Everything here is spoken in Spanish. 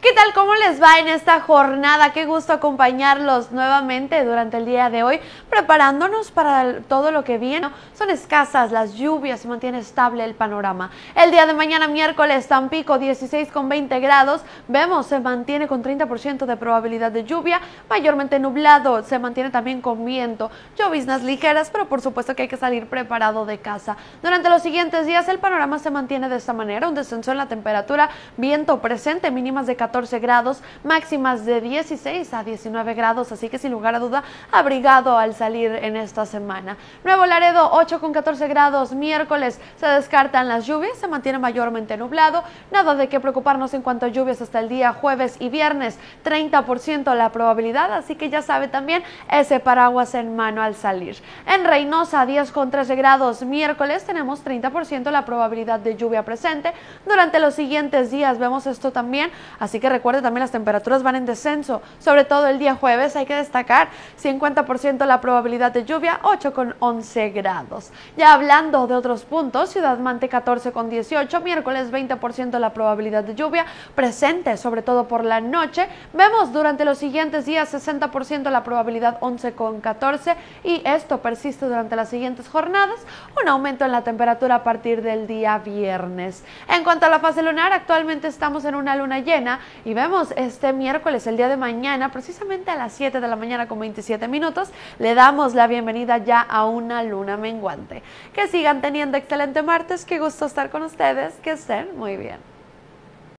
¿Qué tal? ¿Cómo les va en esta jornada? Qué gusto acompañarlos nuevamente durante el día de hoy, preparándonos para todo lo que viene. Son escasas las lluvias, se mantiene estable el panorama. El día de mañana, miércoles, pico, 16 con 20 grados. Vemos, se mantiene con 30% de probabilidad de lluvia, mayormente nublado, se mantiene también con viento, lloviznas ligeras, pero por supuesto que hay que salir preparado de casa. Durante los siguientes días, el panorama se mantiene de esta manera, un descenso en la temperatura, viento presente, mínimas de 14 14 grados, máximas de 16 a 19 grados, así que sin lugar a duda, abrigado al salir en esta semana. Nuevo Laredo, 8 con 14 grados, miércoles se descartan las lluvias, se mantiene mayormente nublado, nada de qué preocuparnos en cuanto a lluvias hasta el día jueves y viernes, 30% la probabilidad, así que ya sabe también ese paraguas en mano al salir. En Reynosa, 10 con 13 grados, miércoles tenemos 30% la probabilidad de lluvia presente, durante los siguientes días vemos esto también, así Así que recuerde también las temperaturas van en descenso, sobre todo el día jueves hay que destacar 50% la probabilidad de lluvia, 8 con 11 grados. Ya hablando de otros puntos, Ciudad Mante 14 con 18, miércoles 20% la probabilidad de lluvia, presente sobre todo por la noche. Vemos durante los siguientes días 60% la probabilidad 11 con 14 y esto persiste durante las siguientes jornadas, un aumento en la temperatura a partir del día viernes. En cuanto a la fase lunar, actualmente estamos en una luna llena y vemos este miércoles, el día de mañana, precisamente a las 7 de la mañana con 27 minutos, le damos la bienvenida ya a una luna menguante. Que sigan teniendo excelente martes, qué gusto estar con ustedes, que estén muy bien.